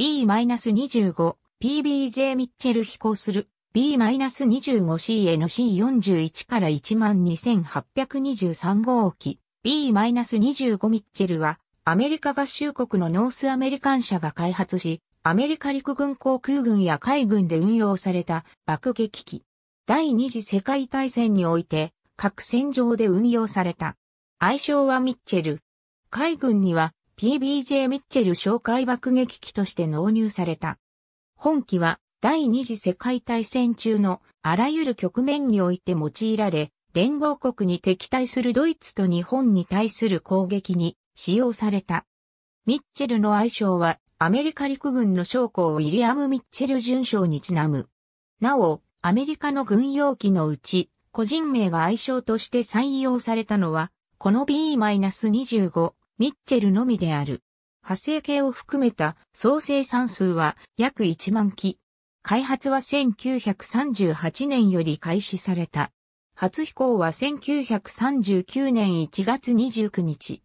B-25、PBJ ミッチェル飛行する B-25C n の C41 から12823号機 B-25 ミッチェルはアメリカ合衆国のノースアメリカン社が開発し、アメリカ陸軍航空軍や海軍で運用された爆撃機。第二次世界大戦において各戦場で運用された。愛称はミッチェル。海軍には PBJ ミッチェル紹介爆撃機として納入された。本機は第二次世界大戦中のあらゆる局面において用いられ、連合国に敵対するドイツと日本に対する攻撃に使用された。ミッチェルの愛称はアメリカ陸軍の将校ウィリアム・ミッチェル准将にちなむ。なお、アメリカの軍用機のうち、個人名が愛称として採用されたのは、この B-25 ミッチェルのみである。派生系を含めた総生産数は約1万機。開発は1938年より開始された。初飛行は1939年1月29日。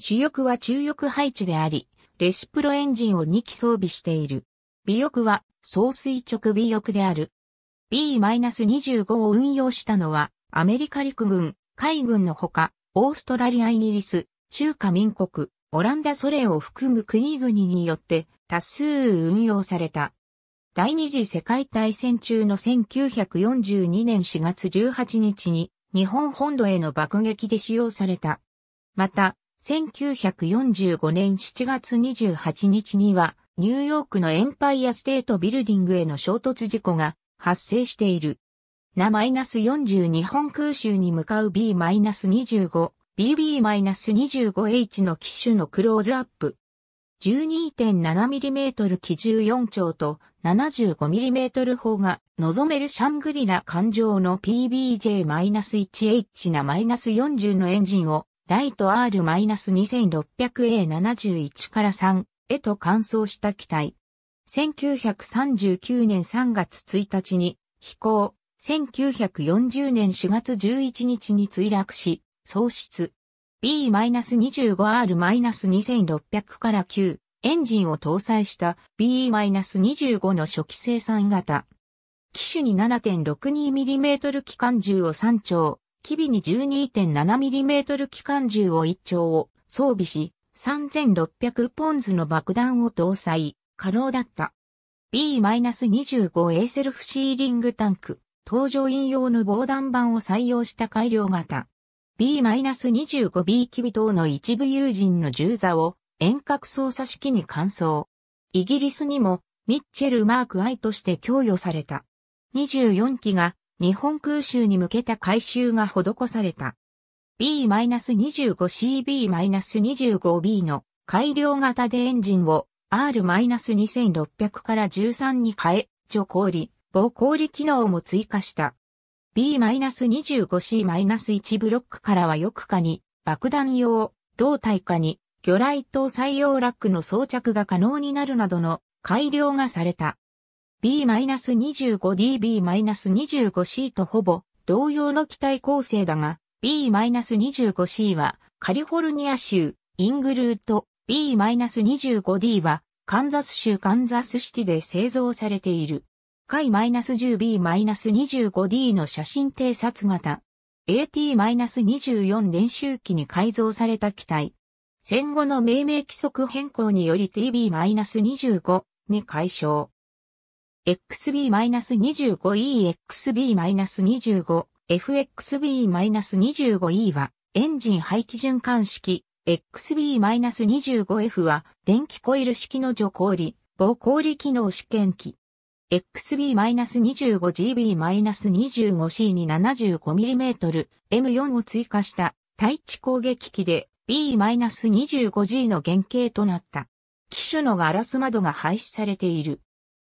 主翼は中翼配置であり、レシプロエンジンを2機装備している。尾翼は総垂直尾翼である。B-25 を運用したのはアメリカ陸軍、海軍のほか、オーストラリアイギリス、中華民国、オランダソ連を含む国々によって多数運用された。第二次世界大戦中の1942年4月18日に日本本土への爆撃で使用された。また、1945年7月28日にはニューヨークのエンパイアステートビルディングへの衝突事故が発生している。な4日本空襲に向かう B-25 BB-25H の機種のクローズアップ。12.7mm 機14丁と 75mm 砲が望めるシャングリラ艦上の PBJ-1H な -40 のエンジンをライト R-2600A71 から3へと換装した機体。1939年3月1日に飛行、1940年4月11日に墜落し、喪失。B-25R-2600 から9、エンジンを搭載した b 2 5の初期生産型。機種に 7.62mm 機関銃を3丁、機尾に 12.7mm 機関銃を1丁を装備し、3600ポンズの爆弾を搭載、可能だった。B-25A セルフシーリングタンク、搭乗引用の防弾板を採用した改良型。B-25B 機微等の一部友人の銃座を遠隔操作式に換装。イギリスにもミッチェル・マーク・アイとして供与された。24機が日本空襲に向けた改修が施された。B-25CB-25B の改良型でエンジンを R-2600 から13に変え、除氷、防氷機能も追加した。B-25C-1 ブロックからは翼下に爆弾用、胴体下に魚雷搭載用ラックの装着が可能になるなどの改良がされた。B-25DB-25C とほぼ同様の機体構成だが、B-25C はカリフォルニア州イングルート B-25D はカンザス州カンザスシティで製造されている。回 -10B-25D の写真偵察型 AT-24 練習機に改造された機体。戦後の命名規則変更により TB-25 に解消。XB-25E、XB-25、FXB-25E はエンジン排気循環式、XB-25F は電気コイル式の除氷、防氷機能試験機。XB-25GB-25C に 75mm M4 を追加した対地攻撃機で B-25G の原型となった。機種のガラス窓が廃止されている。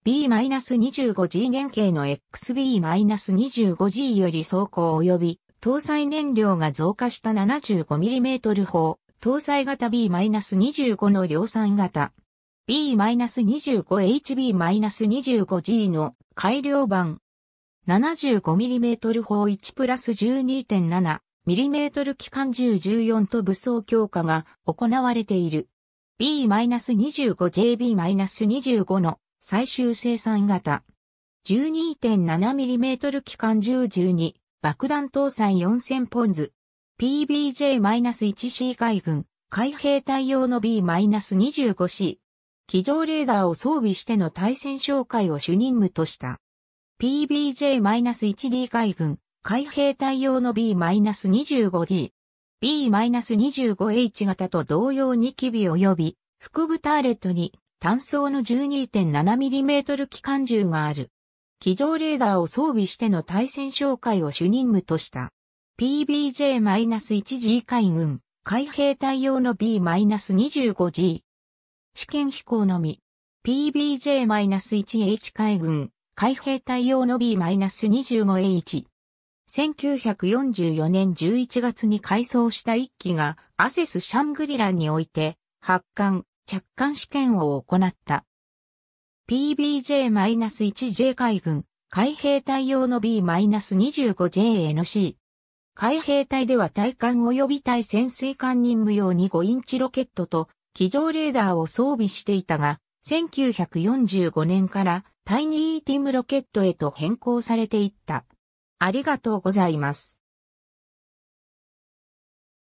B-25G 原型の XB-25G より走行及び搭載燃料が増加した 75mm 砲、搭載型 B-25 の量産型 B-25HB-25G の改良版。75mm 砲1プラス 12.7mm 機関銃14と武装強化が行われている。B-25JB-25 の最終生産型。12.7mm 機関銃12爆弾搭載4000ポンズ。PBJ-1C 海軍海兵隊用の B-25C 機上レーダーを装備しての対戦紹介を主任務とした。PBJ-1D 海軍、海兵隊用の B-25D。B-25H 型と同様に機微及び、腹部ターレットに単装の 12.7mm 機関銃がある。機上レーダーを装備しての対戦紹介を主任務とした。PBJ-1G 海軍、海兵隊用の B-25G。試験飛行のみ、PBJ-1H 海軍、海兵隊用の B-25H。1944年11月に改装した一機がアセス・シャングリランにおいて発艦、着艦試験を行った。PBJ-1J 海軍、海兵隊用の B-25JNC。海兵隊では対艦及び対潜水艦任務用に5インチロケットと機上レーダーを装備していたが、1945年からタイニーティムロケットへと変更されていった。ありがとうございます。